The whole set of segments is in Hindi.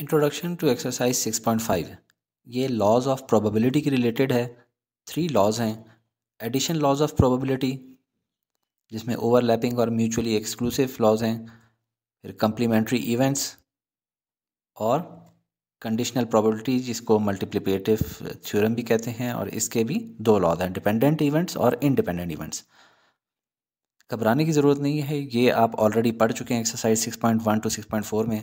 इंट्रोडक्शन टू एक्सरसाइज 6.5 ये लॉज ऑफ प्रोबेबिलिटी की रिलेटेड है थ्री लॉज हैं एडिशन लॉज ऑफ प्रोबेबिलिटी जिसमें ओवरलैपिंग और म्यूचुअली एक्सक्लूसिव लॉज हैं फिर कंप्लीमेंट्री इवेंट्स और कंडीशनल प्रोबेबिलिटी जिसको मल्टीप्लीपेटिव थ्योरम भी कहते हैं और इसके भी दो लॉज हैं डिपेंडेंट इवेंट्स और इनडिपेंडेंट इवेंट्स घबराने की ज़रूरत नहीं है ये आप ऑलरेडी पढ़ चुके हैं एक्सरसाइज 6.1 टू 6.4 में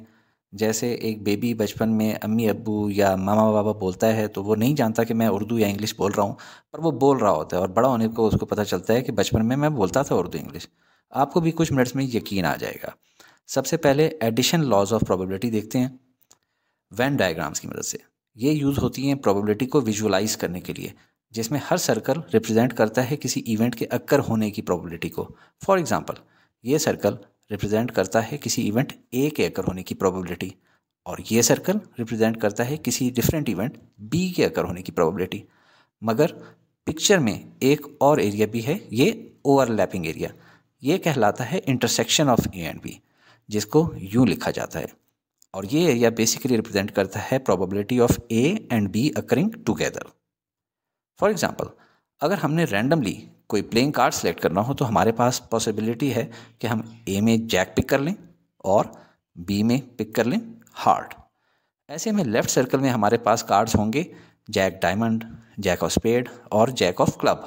जैसे एक बेबी बचपन में अम्मी अबू या मामा बाबा बोलता है तो वो नहीं जानता कि मैं उर्दू या इंग्लिश बोल रहा हूँ पर वो बोल रहा होता है और बड़ा होने को उसको पता चलता है कि बचपन में मैं बोलता था उर्दू इंग्लिश आपको भी कुछ मिनट्स में यकीन आ जाएगा सबसे पहले एडिशन लॉज ऑफ प्रोबेबिलिटी देखते हैं वैन डायग्राम्स की मदद से ये यूज़ होती हैं प्रोबेबिलिटी को विजुलाइज करने के लिए जिसमें हर सर्कल रिप्रेजेंट करता है किसी इवेंट के अक्कर होने की प्रोबेबिलिटी को फॉर एग्जांपल ये सर्कल रिप्रेजेंट करता है किसी इवेंट ए के अकर होने की प्रोबेबिलिटी और ये सर्कल रिप्रेजेंट करता है किसी डिफरेंट इवेंट बी के अकर होने की प्रोबेबिलिटी मगर पिक्चर में एक और एरिया भी है ये ओवरलैपिंग एरिया ये कहलाता है intersection of A and B जिसको यू लिखा जाता है और ये एरिया बेसिकली रिप्रेजेंट करता है probability of A and B occurring together for example अगर हमने रैंडमली कोई प्लेइंग कार्ड सेलेक्ट करना हो तो हमारे पास पॉसिबिलिटी है कि हम ए में जैक पिक कर लें और बी में पिक कर लें हार्ट ऐसे में लेफ़्ट सर्कल में हमारे पास कार्ड्स होंगे jack diamond jack of spade और जैक ऑफ क्लब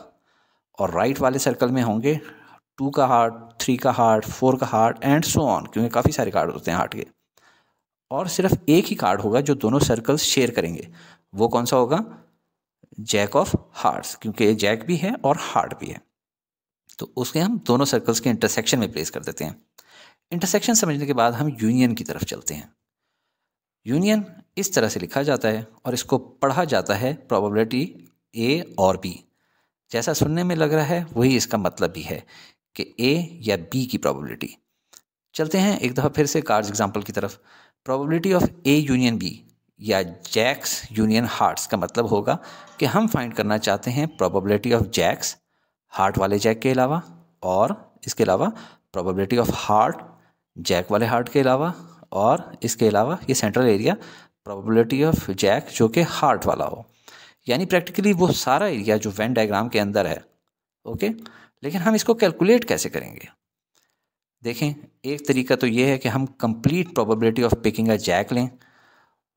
और राइट वाले सर्कल में होंगे टू का हार्ट थ्री का हार्ट फोर का हार्ट एंड सो ऑन क्योंकि काफ़ी सारे कार्ड होते हैं हार्ट के और सिर्फ एक ही कार्ड होगा जो दोनों सर्कल्स शेयर करेंगे वो कौन सा होगा जैक ऑफ हार्ट्स क्योंकि ये जैक भी है और हार्ट भी है तो उसके हम दोनों सर्कल्स के इंटरसेक्शन में प्लेस कर देते हैं इंटरसेक्शन समझने के बाद हम यूनियन की तरफ चलते हैं यूनियन इस तरह से लिखा जाता है और इसको पढ़ा जाता है प्रोबेबिलिटी ए और बी जैसा सुनने में लग रहा है वही इसका मतलब भी है कि ए या बी की प्रोबेबिलिटी चलते हैं एक दफ़ा फिर से कार्ज एग्जाम्पल की तरफ probability of A union B या जैक्स यूनियन हार्ट्स का मतलब होगा कि हम फाइंड करना चाहते हैं प्रोबेबिलिटी ऑफ जैक्स हार्ट वाले जैक के अलावा और इसके अलावा प्रोबेबिलिटी ऑफ हार्ट जैक वाले हार्ट के अलावा और इसके अलावा ये central area probability of jack जो कि हार्ट वाला हो यानी प्रैक्टिकली वो सारा एरिया जो वेन डायग्राम के अंदर है ओके लेकिन हम इसको कैलकुलेट कैसे करेंगे देखें एक तरीका तो ये है कि हम complete probability of picking a jack लें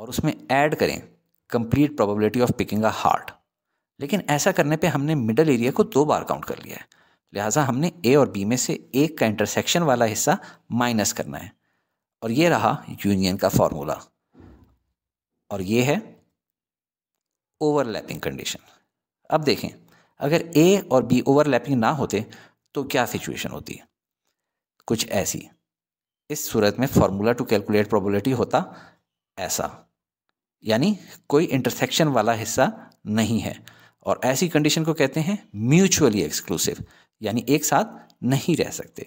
और उसमें ऐड करें complete probability of picking a heart लेकिन ऐसा करने पे हमने मिडल एरिया को दो बार काउंट कर लिया है लिहाजा हमने ए और बी में से एक का इंटरसेक्शन वाला हिस्सा माइनस करना है और ये रहा यूनियन का फॉर्मूला और ये है ओवरलैपिंग कंडीशन अब देखें अगर ए और बी ओवरलैपिंग ना होते तो क्या सिचुएशन होती है कुछ ऐसी इस सूरत में फार्मूला टू कैलकुलेट प्रोबेबिलिटी होता ऐसा यानी कोई इंटरसेक्शन वाला हिस्सा नहीं है और ऐसी कंडीशन को कहते हैं म्यूचुअली एक्सक्लूसिव यानी एक साथ नहीं रह सकते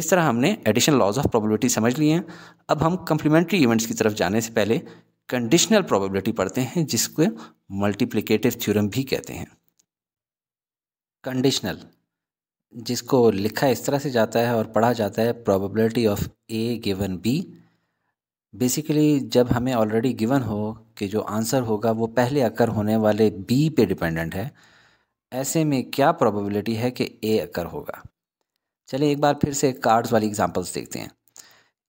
इस तरह हमने एडिशनल लॉज ऑफ प्रोबेबिलिटी समझ लिए हैं अब हम कंप्लीमेंट्री इवेंट्स की तरफ जाने से पहले कंडीशनल प्रोबेबिलिटी पढ़ते हैं जिसको मल्टीप्लिकेटिव थ्योरम भी कहते हैं कंडीशनल जिसको लिखा इस तरह से जाता है और पढ़ा जाता है probability of A given B basically जब हमें ऑलरेडी गिवन हो कि जो आंसर होगा वो पहले अक्कर होने वाले बी पे डिपेंडेंट है ऐसे में क्या प्रोबेबिलिटी है कि ए अक्कर होगा चलिए एक बार फिर से कार्ड्स वाली एग्जांपल्स देखते हैं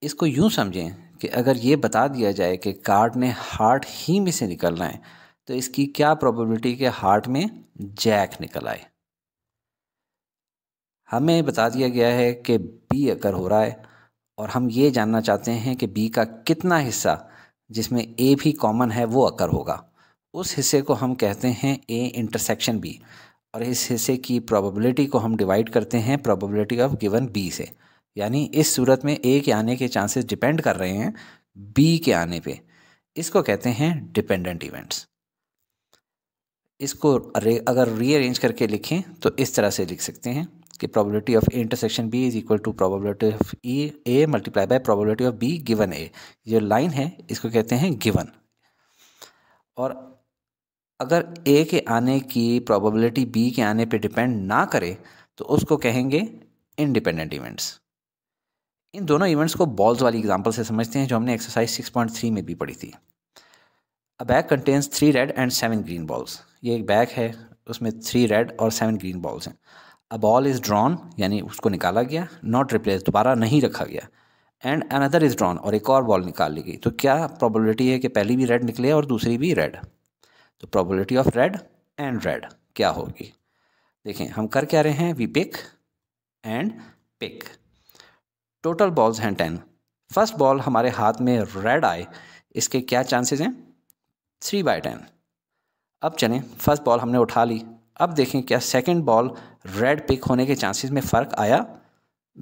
इसको यूँ समझें कि अगर ये बता दिया जाए कि कार्ड ने हार्ट ही में से निकलना है तो इसकी क्या प्रोबेबिलिटी के हार्ट में जैक निकल आए हमें बता दिया गया है कि बी अक्कर हो रहा है और हम ये जानना चाहते हैं कि बी का कितना हिस्सा जिसमें ए भी कॉमन है वो अकर होगा उस हिस्से को हम कहते हैं ए इंटरसेक्शन बी और इस हिस्से की प्रोबेबिलिटी को हम डिवाइड करते हैं प्रोबेबिलिटी ऑफ गिवन बी से यानी इस सूरत में ए के आने के चांसेस डिपेंड कर रहे हैं बी के आने पे इसको कहते हैं डिपेंडेंट इवेंट्स इसको अगर रीअरेंज करके लिखें तो इस तरह से लिख सकते हैं कि probability of A intersection B is equal to probability of E A multiply by probability of B given A जो लाइन है इसको कहते हैं गिवन और अगर ए के आने की प्रोबेबिलिटी बी के आने पे डिपेंड ना करे तो उसको कहेंगे इंडिपेंडेंट इवेंट्स इन दोनों इवेंट्स को बॉल्स वाली एग्जांपल से समझते हैं जो हमने एक्सरसाइज 6.3 में भी पढ़ी थी a bag contains three red and seven green balls ये एक बैग है उसमें थ्री रेड और सेवन ग्रीन बॉल्स हैं अ बॉल इज़ ड्रॉन यानी उसको निकाला गया नॉट रिप्लेस दोबारा नहीं रखा गया एंड अनदर इज़ ड्रॉन और एक और बॉल निकाल ली गई तो क्या प्रॉबलिटी है कि पहली भी रेड निकले और दूसरी भी रेड तो probability of red and red क्या होगी देखें हम कर क्या रहे हैं we pick and pick total balls हैं टेन फर्स्ट बॉल हमारे हाथ में रेड आए इसके क्या चांसेस हैं थ्री बाय टेन अब चलें फर्स्ट बॉल हमने उठा ली अब देखें क्या सेकेंड बॉल रेड पिक होने के चांसेस में फ़र्क आया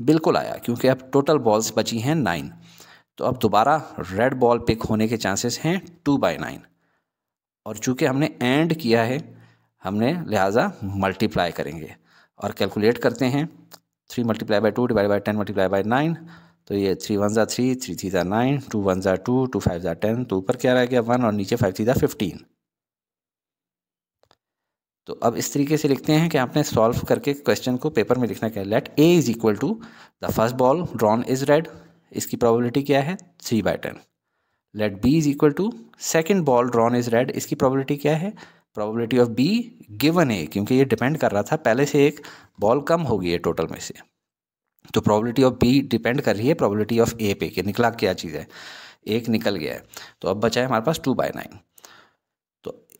बिल्कुल आया क्योंकि अब टोटल बॉल्स बची हैं नाइन तो अब दोबारा रेड बॉल पिक होने के चांसेस हैं टू बाई नाइन और चूँकि हमने एंड किया है हमने लिहाजा मल्टीप्लाई करेंगे और कैलकुलेट करते हैं three multiply by two divide by ten multiply by nine तो ये थ्री वन ज़ा थ्री थ्री थ्री ज़ा नाइन टू वन ज़ा टू टू फाइव ज़ा टेन तो ऊपर क्या रह गया वन और नीचे फाइव थ्री ज़ा फिफ्टीन तो अब इस तरीके से लिखते हैं कि आपने सॉल्व करके क्वेश्चन को पेपर में लिखना क्या है let A is equal to the first ball drawn is red इसकी प्रोबेबिलिटी क्या है three by ten let B is equal to second ball drawn is red इसकी प्रोबेबिलिटी क्या है probability of B given A क्योंकि ये डिपेंड कर रहा था पहले से एक बॉल कम हो गई है टोटल में से तो प्रोबेबिलिटी ऑफ बी डिपेंड कर रही है प्रोबेबिलिटी ऑफ ए पे कि निकला क्या चीज़ है एक निकल गया है तो अब बचा है हमारे पास टू बाई नाइन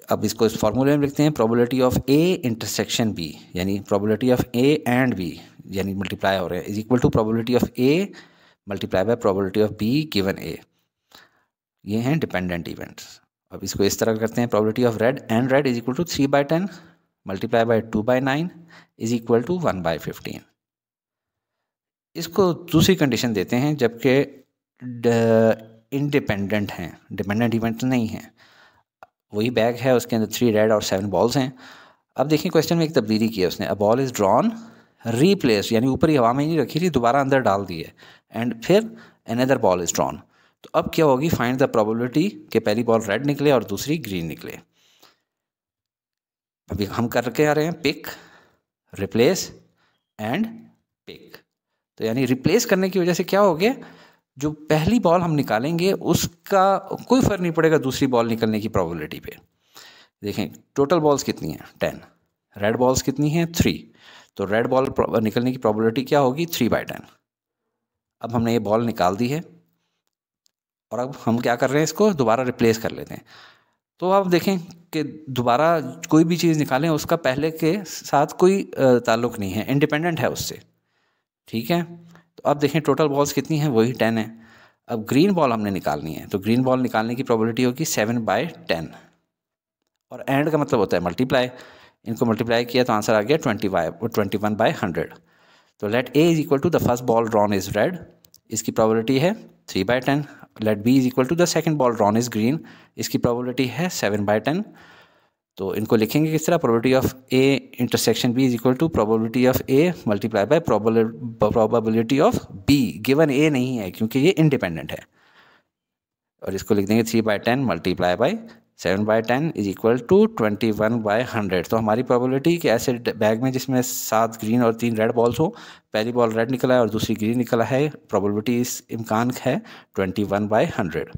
अब इसको इस फार्मूले में लिखते हैं probability of A intersection B यानी probability of A and B यानी मल्टीप्लाई हो रहे हैं is equal to probability of A multiply by probability of B given A ये हैं डिपेंडेंट इवेंट्स अब इसको इस तरह करते हैं probability of red and red is equal to three by ten multiply by two by nine is equal to one by fifteen इसको दूसरी कंडीशन देते हैं जबकि इंडिपेंडेंट हैं डिपेंडेंट इवेंट नहीं हैं वही बैग है उसके अंदर थ्री रेड और सेवन बॉल्स हैं अब देखिए क्वेश्चन में एक तब्दीली की है उसने a ball is drawn replace यानी ऊपर ही हवा में ही रखी थी दोबारा अंदर डाल दी है एंड फिर अनदर बॉल इज़ ड्रॉन तो अब क्या होगी फाइंड द प्रोबेबिलिटी कि पहली बॉल रेड निकले और दूसरी ग्रीन निकले अभी हम करके आ रहे हैं पिक रिप्लेस एंड पिक तो यानी रिप्लेस करने की वजह से क्या हो गया जो पहली बॉल हम निकालेंगे उसका कोई फ़र्क नहीं पड़ेगा दूसरी बॉल निकलने की प्रोबेबिलिटी पे देखें टोटल बॉल्स कितनी हैं टेन रेड बॉल्स कितनी हैं थ्री तो रेड बॉल निकलने की प्रोबेबिलिटी क्या होगी थ्री बाई टेन अब हमने ये बॉल निकाल दी है और अब हम क्या कर रहे हैं इसको दोबारा रिप्लेस कर लेते हैं तो आप देखें कि दोबारा कोई भी चीज़ निकालें उसका पहले के साथ कोई ताल्लुक नहीं है इंडिपेंडेंट है उससे ठीक है तो अब देखें टोटल बॉल्स कितनी हैं वही टेन है अब ग्रीन बॉल हमने निकालनी है तो ग्रीन बॉल निकालने की प्रॉबिलिटी होगी सेवन बाय टेन और एंड का मतलब होता है मल्टीप्लाई इनको मल्टीप्लाई किया तो आंसर आ गया ट्वेंटी और ट्वेंटी वन बाई हंड्रेड तो let A is equal to the first ball drawn is red इसकी प्रॉबिलिटी है three by ten let B is equal to the second ball drawn is green इसकी प्रॉबिलिटी है सेवन बाय टेन तो इनको लिखेंगे किस तरह probability of A intersection B is equal to probability of A multiply by probability of B given A नहीं है क्योंकि ये इंडिपेंडेंट है और इसको लिख देंगे three by ten multiply by seven by ten is equal to twenty one by hundred तो हमारी प्रॉबिलिटी कि ऐसे बैग में जिसमें सात ग्रीन और तीन रेड बॉल्स हो पहली बॉल रेड निकला है और दूसरी ग्रीन निकला है प्रॉबिलिटी इस इम्कान है ट्वेंटी वन बाय हंड्रेड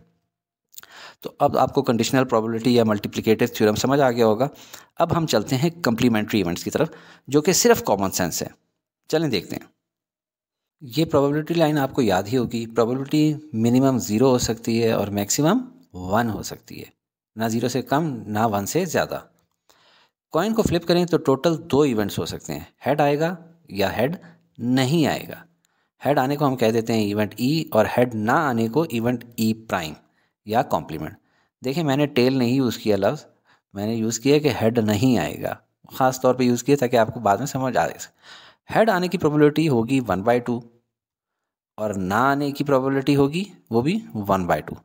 तो अब आपको कंडीशनल प्रोबेबिलिटी या मल्टीप्लिकेटिव थ्योरम समझ आ गया होगा अब हम चलते हैं कंप्लीमेंट्री इवेंट्स की तरफ जो कि सिर्फ कॉमन सेंस है चलें देखते हैं ये प्रोबेबिलिटी लाइन आपको याद ही होगी प्रोबेबिलिटी मिनिमम ज़ीरो हो सकती है और मैक्सिमम वन हो सकती है ना ज़ीरो से कम ना वन से ज़्यादा कॉइन को फ्लिप करें तो टोटल दो इवेंट्स हो सकते हैं हेड आएगा या हेड नहीं आएगा हेड आने को हम कह देते हैं इवेंट ई e और हेड ना आने को इवेंट ई प्राइम या कॉम्प्लीमेंट देखिए मैंने टेल नहीं यूज़ किया लफ्ज़ मैंने यूज़ किया कि हेड नहीं आएगा ख़ास तौर पे यूज़ किया ताकि आपको बाद में समझ आ सके हेड आने की प्रोबेबिलिटी होगी वन बाई टू और ना आने की प्रोबेबिलिटी होगी वो भी वन बाई टू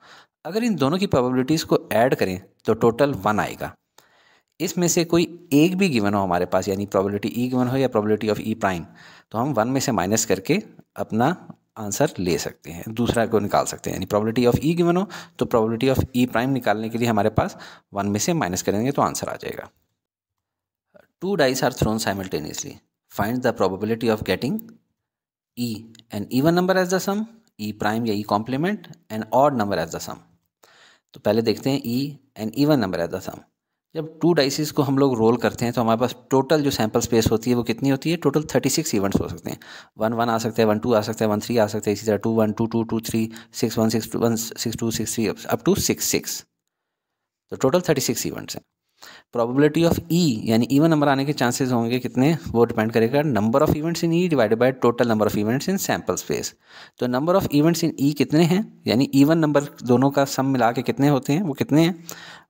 अगर इन दोनों की प्रोबेबिलिटीज़ को ऐड करें तो टोटल वन आएगा इसमें से कोई एक भी गिवन हो हमारे पास यानी प्रोबेबिलिटी ई गिवन हो या प्रोबेबिलिटी ऑफ ई प्राइम तो हम वन में से माइनस करके अपना आंसर ले सकते हैं दूसरा को निकाल सकते हैं यानी प्रोबेबिलिटी ऑफ ई गिवन हो तो प्रोबेबिलिटी ऑफ ई प्राइम निकालने के लिए हमारे पास वन में से माइनस करेंगे तो आंसर आ जाएगा two dice are thrown simultaneously find the probability of getting E an even number as the sum E prime या E complement and odd number as the sum तो पहले देखते हैं E an even number as the sum जब टू डाइसिस को हम लोग रोल करते हैं तो हमारे पास टोटल जो सैम्पल स्पेस होती है वो कितनी होती है टोटल थर्टी सिक्स इवेंट्स हो सकते हैं वन वन आ सकते हैं वन टू आ सकता है वन थ्री आ सकते हैं इसी तरह two one two two two three six one six one six two six three up to six six तो टोटल थर्टी सिक्स इवेंट्स हैं प्रॉबिलिटी ऑफ ई यानी इवन नंबर आने के चांसेस होंगे कितने वो डिपेंड करेगा number of events in E divided by total number of events in sample space तो number of events in E कितने हैं यानी इवन नंबर दोनों का सम मिला के कितने होते हैं वो कितने हैं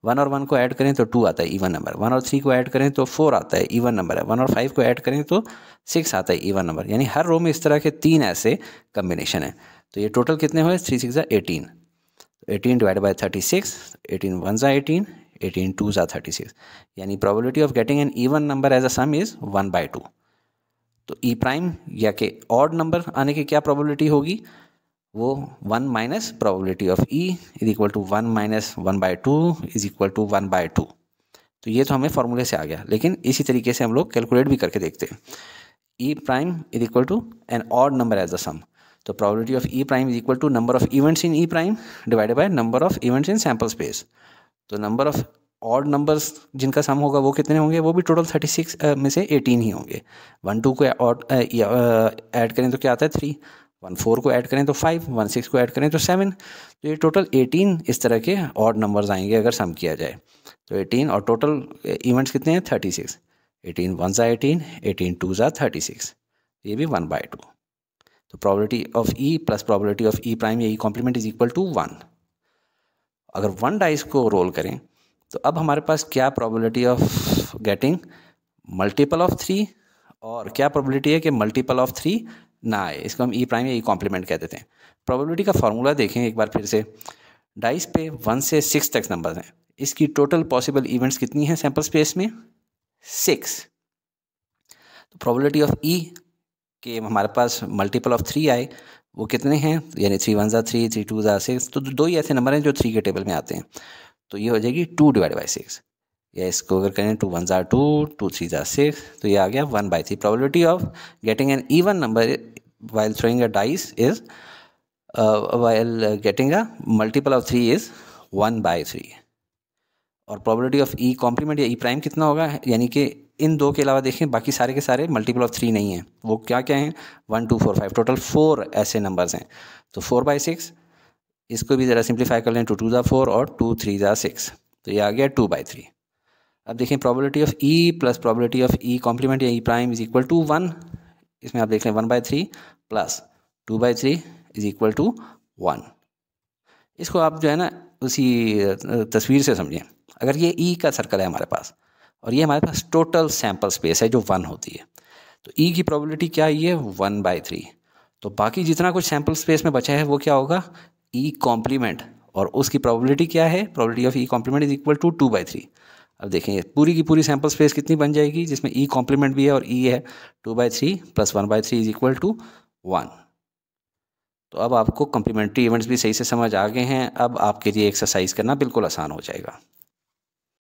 वन और वन को ऐड करें तो टू आता है इवन नंबर वन और थ्री को ऐड करें तो फोर आता है इवन नंबर है वन और फाइव को ऐड करें तो सिक्स आता है इवन नंबर यानी हर रो में इस तरह के तीन ऐसे कम्बिनेशन है तो ये टोटल कितने हुए three six eighteen eighteen divide by thirty six eighteen one ज़ा eighteen two twos thirty six यानी probability of getting an even number as a sum is one by two तो e प्राइम या के ऑड नंबर आने की क्या प्रोबेबिलिटी होगी वो one minus probability of E is equal to one minus one by two is equal to one by two तो ये तो हमें फॉर्मूले से आ गया लेकिन इसी तरीके से हम लोग कैलकुलेट भी करके देखते हैं E prime is equal to an odd number as a sum तो probability of E prime is equal to number of events in E prime divided by number of events in sample space तो नंबर ऑफ ऑड नंबर्स जिनका सम होगा वो कितने होंगे वो भी टोटल थर्टी सिक्स में से एटीन ही होंगे वन टू को ऐड करें तो क्या आता है थ्री वन फोर को ऐड करें तो फाइव वन सिक्स को ऐड करें तो सेवन तो ये टोटल एटीन इस तरह के ऑड नंबर्स आएंगे अगर सम किया जाए तो एटीन और टोटल इवेंट्स कितने हैं थर्टी सिक्स एटीन वन ज़ा एटीन एटीन टू ज़ा थर्टी सिक्स ये भी वन बाई टू तो probability of E plus probability of E prime या complement is equal to one अगर वन डाइस को रोल करें तो अब हमारे पास क्या probability of getting multiple of three और क्या प्रोबेबिलिटी है कि मल्टीपल ऑफ थ्री ना आए इसको हम ई e प्राइम या ई कॉम्प्लीमेंट कहते हैं प्रोबेबिलिटी का फॉर्मूला देखें एक बार फिर से डाइस पे वन से सिक्स तक नंबर हैं इसकी टोटल पॉसिबल इवेंट्स कितनी हैं सैम्पल स्पेस में सिक्स तो प्रोबेबिलिटी ऑफ ई कि हमारे पास मल्टीपल ऑफ थ्री आए वो कितने हैं यानी थ्री वन ज़ा थ्री थ्री टू ज़ा सिक्स तो दो ही ऐसे नंबर हैं जो थ्री के टेबल में आते हैं तो ये हो जाएगी टू डिवाइड बाई सिक्स या इसको अगर करें टू वन ज़ा टू टू थ्री ज़ा सिक्स तो ये आ गया one by three probability of getting an even number while throwing a dice is while getting a multiple of three is one by three और प्रोबेबिलिटी ऑफ ई कॉम्प्लीमेंट या ई e प्राइम कितना होगा यानी कि इन दो के अलावा देखें बाकी सारे के सारे मल्टीपल ऑफ थ्री नहीं है वो क्या क्या हैं one two four five total four ऐसे नंबर्स हैं तो फोर बाई सिक्स इसको भी ज़रा सिंप्लीफाई कर लें टू टू ज़ा फोर और टू थ्री ज़ा सिक्स तो ये आ गया टू बाई थ्री अब देखें probability of E plus probability of E complement या E prime is equal to one इसमें आप देख लें one by three plus two by three is equal to one इसको आप जो है ना उसी तस्वीर से समझें अगर ये ई e का सर्कल है हमारे पास और ये हमारे पास टोटल सैम्पल स्पेस है जो वन होती है तो ई e की प्रोबेबिलिटी क्या है वन बाई थ्री तो बाकी जितना कुछ सैम्पल स्पेस में बचा है वो क्या होगा ई e कॉम्प्लीमेंट और उसकी प्रोबेबिलिटी क्या है probability of E complement is equal to two by three अब देखेंगे पूरी की पूरी सैम्पल स्पेस कितनी बन जाएगी जिसमें ई e कॉम्प्लीमेंट भी है और ई e है two by three plus one by three is equal to one तो अब आपको कॉम्प्लीमेंट्री इवेंट्स भी सही से समझ आ गए हैं अब आपके लिए एक्सरसाइज करना बिल्कुल आसान हो जाएगा